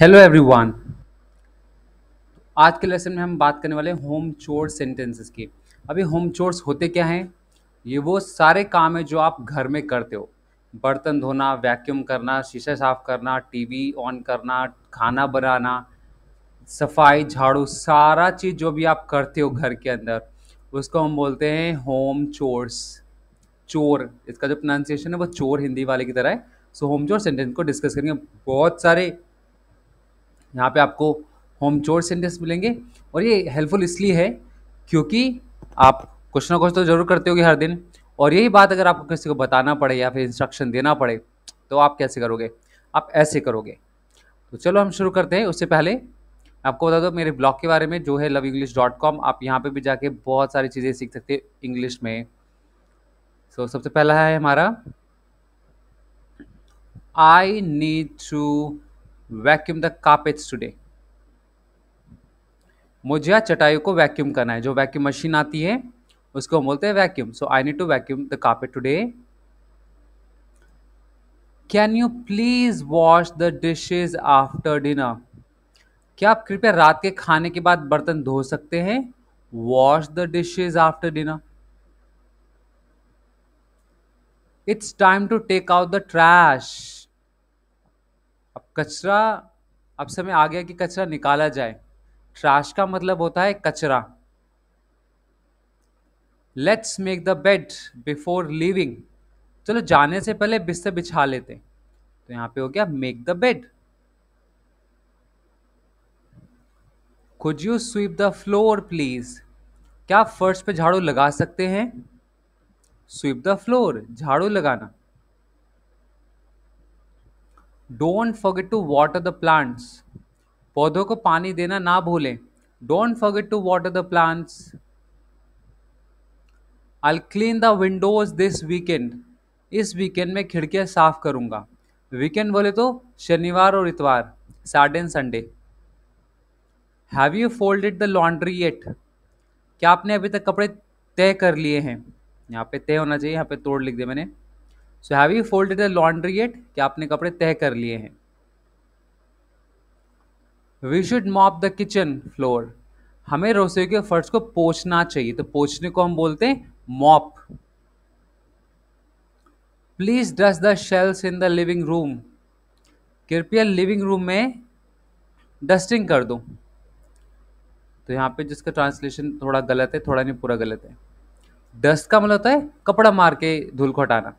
hello everyone आज के lesson में हम बात करने वाले हैं होम चोर सेंटेंसेस की अभी होम चोर्स होते क्या हैं ये वो सारे काम है जो आप घर में करते हो बर्तन धोना वैक्यूम करना शीशा साफ करना टीवी ऑन करना खाना बनाना सफाई झाड़ू सारा चीज़ जो भी आप करते हो घर के अंदर उसको हम बोलते हैं होम चोर्स चोर इसका जो प्रोनाउंसिएशन है वो चोर हिंदी वाले की तरह है सो होम चोर सेंटेंस को डिस्कस करेंगे बहुत सारे यहाँ पे आपको होम चोर सेंटेंस मिलेंगे और ये हेल्पफुल इसलिए है क्योंकि आप कुछ ना कुछ तो जरूर करते होगे हर दिन और यही बात अगर आपको किसी को बताना पड़े या फिर इंस्ट्रक्शन देना पड़े तो आप कैसे करोगे आप ऐसे करोगे तो चलो हम शुरू करते हैं उससे पहले आपको बता दो मेरे ब्लॉग के बारे में जो है लव इंग्लिश डॉट कॉम आप यहाँ पर भी जाके बहुत सारी चीज़ें सीख सकते हैं इंग्लिश में सो so, सबसे पहला है हमारा I need to vacuum the carpets today मुझे चटाई को वैक्यूम करना है जो वैक्यूम मशीन आती है उसको हम बोलते हैं vacuum so I need to vacuum the carpet today can you please wash the dishes after dinner क्या आप कृपया रात के खाने के बाद बर्तन धो सकते हैं wash the dishes after dinner it's time to take out the trash कचरा अब समय आ गया कि कचरा निकाला जाए ट्रैश का मतलब होता है कचरा let's make the bed before leaving चलो जाने से पहले बिस्तर बिछा लेते हैं तो यहां पे हो गया make the bed could you sweep the floor please क्या फर्श पे झाड़ू लगा सकते हैं स्वीप द फ्लोर झाड़ू लगाना don't forget to water the plants पौधों को पानी देना ना भूलें don't forget to water the plants I clean the windows this weekend इस वीकेंड में खिड़कियाँ साफ करूँगा वीकेंड बोले तो शनिवार और इतवार Saturday Sunday have you folded the laundry yet क्या आपने अभी तक कपड़े तय कर लिए हैं यहाँ पे तय होना चाहिए यहाँ पे तोड़ लिख दिया मैंने so have you folded the laundry yet क्या आपने कपड़े तय कर लिए हैं we should mop the kitchen floor हमें रसोई के फर्श को पोछना चाहिए तो पोछने को हम बोलते हैं mop please dust the shelves in the living room कृपया लिविंग रूम में डस्टिंग कर दो तो यहाँ पे जिसका ट्रांसलेशन थोड़ा गलत है थोड़ा नहीं पूरा गलत है डस्ट का मतलब होता है कपड़ा मार के धूल को हटाना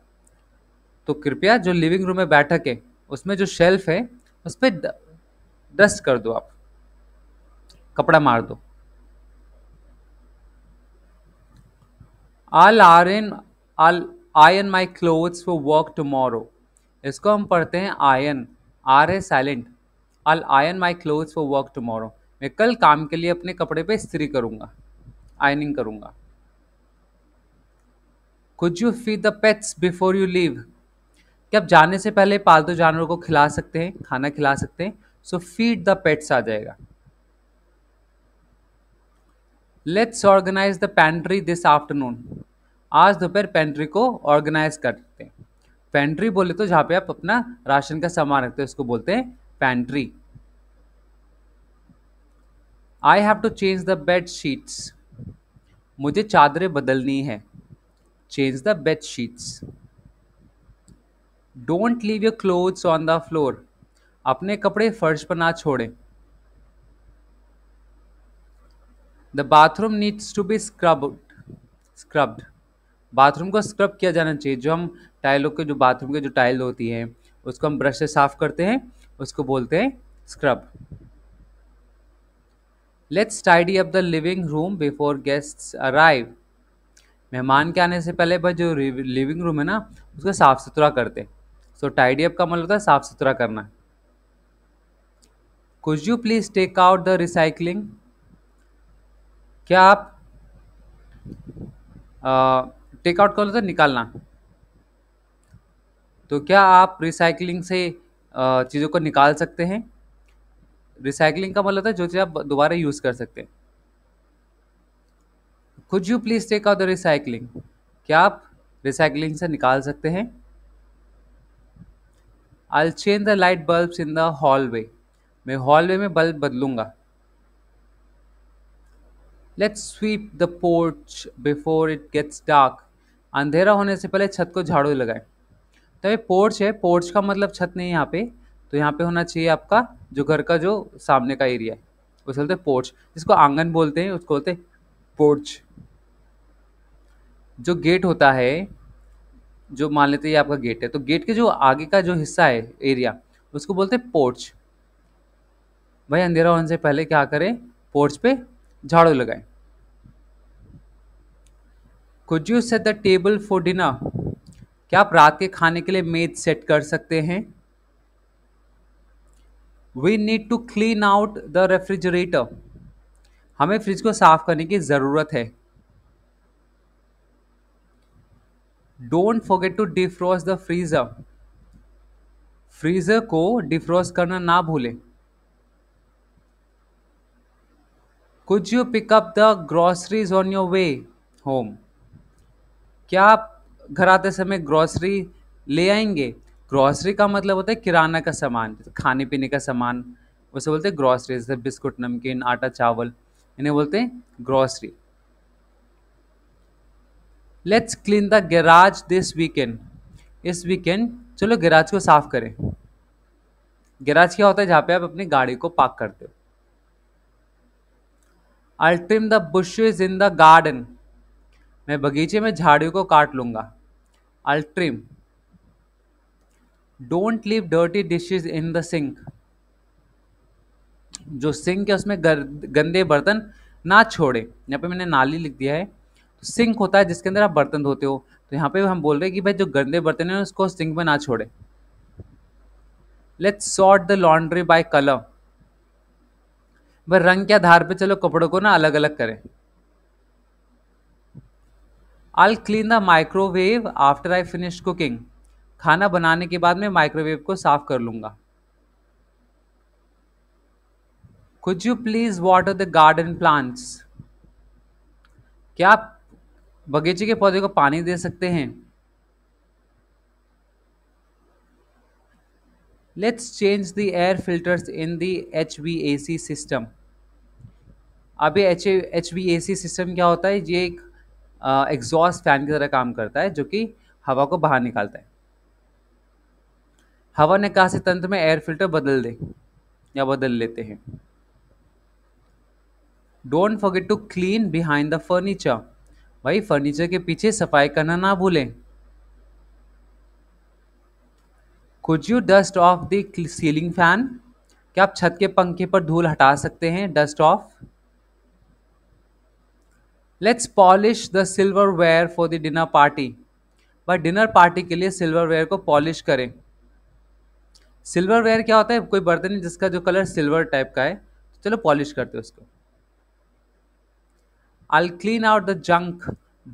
तो कृपया जो लिविंग रूम में बैठक है उसमें जो शेल्फ है उस पर डस्ट कर दो आप कपड़ा मार दो I'll iron all an my clothes for work tomorrow इसको हम पढ़ते हैं iron R a silent I'll iron my clothes for work tomorrow मैं कल काम के लिए अपने कपड़े पे इस्त्री करूंगा आयनिंग करूंगा could you feed the pets before you leave कि आप जाने से पहले पालतू जानवरों को खिला सकते हैं खाना खिला सकते हैं सो फीड द पेट्स आ जाएगा let's organize the pantry this afternoon आज दोपहर पेंट्री को ऑर्गेनाइज करते हैं पेंट्री बोले तो जहाँ पे आप अपना राशन का सामान रखते हो उसको बोलते हैं pantry I have to change the bed sheets मुझे चादरें बदलनी है change the bed sheets don't leave your clothes on the floor अपने कपड़े फर्श पर ना छोड़ें the bathroom needs to be scrub scrubbed bathroom को स्क्रब किया जाना चाहिए जो हम टाइलों के जो बाथरूम के जो टाइल होती है उसको हम ब्रश से साफ करते हैं उसको बोलते हैं scrub let's tidy up the living room before guests arrive मेहमान के आने से पहले बस जो लिविंग रूम है ना उसको साफ़ सुथरा करते हैं सो टाइडी अप का मतलब होता है साफ़ सुथरा करना could you please take out the recycling क्या आप टेकआउट का मतलब निकालना तो क्या आप रिसाइकलिंग से चीज़ों को निकाल सकते हैं रिसाइकलिंग का मतलब होता है जो चीज़ आप दोबारा यूज़ कर सकते हैं could you please take out the recycling क्या आप रिसाइकलिंग से निकाल सकते हैं I change the light bulbs in the hallway मैं हॉल वे में बल्ब बदलूंगा let's sweep the porch before it gets dark अंधेरा होने से पहले छत को झाड़ू लगाएं तो ये पोर्च है पोर्च का मतलब छत नहीं यहाँ पे तो यहाँ पे होना चाहिए आपका जो घर का जो सामने का एरिया है उसे बोलते हैं पोर्च जिसको आंगन बोलते हैं उसको बोलते हैं पोर्च जो गेट होता है जो मान लेते हैं ये आपका गेट है तो गेट के जो आगे का जो हिस्सा है एरिया उसको बोलते हैं पोर्च भाई अंधेरा होने से पहले क्या करें पोर्च पे झाड़ू लगाएं could you set the table for dinner क्या आप रात के खाने के लिए मेज सेट कर सकते हैं we need to clean out the refrigerator हमें फ्रिज को साफ करने की ज़रूरत है don't forget to defrost the freezer freezer को डिफ्रॉस्ट करना ना भूलें could you pick up the groceries on your way home क्या आप घर आते समय ग्रॉसरी ले आएंगे ग्रॉसरी का मतलब होता है किराना का सामान जैसे खाने पीने का सामान उसे बोलते हैं ग्रॉसरी जैसे बिस्कुट नमकीन आटा चावल इन्हें बोलते हैं grocery let's clean the garage this weekend इस वीकेंड चलो गैराज को साफ करें गैराज क्या होता है जहाँ पे आप अपनी गाड़ी को पार्क करते हो I trim the bushes in the garden मैं बगीचे में झाड़ियों को काट लूंगा I trim don't leave dirty dishes in the sink जो सिंक है उसमें गंदे बर्तन ना छोड़े यहाँ पे मैंने नाली लिख दिया है सिंक होता है जिसके अंदर आप बर्तन धोते हो तो यहाँ पे हम बोल रहे हैं कि भाई जो गंदे बर्तन हैं उसको सिंक में ना छोड़े let's sort the laundry by colour भाई रंग के आधार पे चलो कपड़ों को ना अलग अलग करें I clean the microwave after I finish cooking खाना बनाने के बाद मैं माइक्रोवेव को साफ कर लूंगा could you please water the garden plants क्या आप बगीचे के पौधे को पानी दे सकते हैं let's change the air filters in the H V A C system अभी H H V A C system क्या होता है ये एक एग्जॉस्ट फैन की तरह काम करता है जो कि हवा को बाहर निकालता है हवा ने कहा तंत्र में एयर फिल्टर बदल दे या बदल लेते हैं don't forget to clean behind the furniture भाई फर्नीचर के पीछे सफाई करना ना भूलें could you dust off the ceiling fan क्या आप छत के पंखे पर धूल हटा सकते हैं dust off let's polish the silverware for the dinner party भाई डिनर पार्टी के लिए सिल्वर वेयर को पॉलिश करें सिल्वर वेयर क्या होता है कोई बर्तन है जिसका जो कलर सिल्वर टाइप का है तो चलो पॉलिश करते हैं उसको I clean out the junk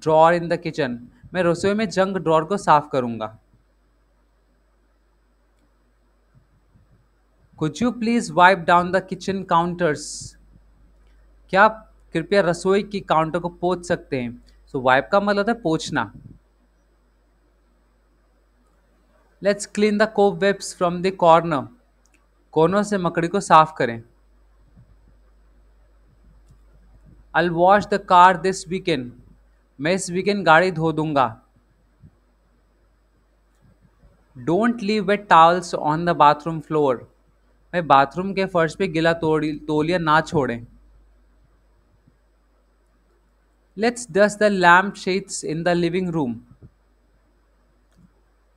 drawer in the kitchen मैं रसोई में जंक ड्रॉर को साफ करूंगा could you please wipe down the kitchen counters क्या आप कृपया रसोई की काउंटर को पोच सकते हैं सो so, वाइप का मतलब है पोछना let's clean the cobwebs from the corner कोनों से मकड़ी को साफ करें I wash the car this weekend मैं इस वीकेंड गाड़ी धो दूंगा don't leave wet towels on the bathroom floor मैं बाथरूम के फर्श पे गिला तोलिया ना छोड़ें let's dust the lamp shades in the living room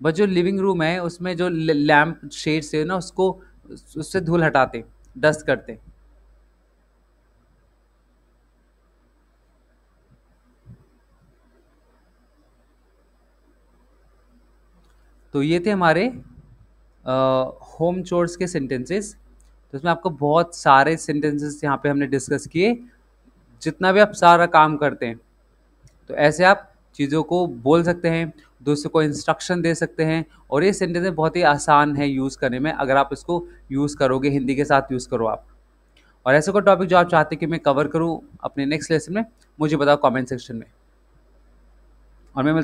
बस जो लिविंग रूम है उसमें जो लैम्प शेड्स है ना उसको उससे धूल हटाते डस्ट करते तो ये थे हमारे होम चोर्स के सेंटेंसेस तो इसमें आपको बहुत सारे सेंटेंसेस यहाँ पे हमने डिस्कस किए जितना भी आप सारा काम करते हैं तो ऐसे आप चीज़ों को बोल सकते हैं दूसरे को इंस्ट्रक्शन दे सकते हैं और ये सेंटेंस बहुत ही आसान है यूज़ करने में अगर आप इसको यूज़ करोगे हिंदी के साथ यूज़ करो आप और ऐसे कोई टॉपिक जो आप चाहते कि मैं कवर करूँ अपने नेक्स्ट लेसन में मुझे बताओ कमेंट सेक्शन में और मैं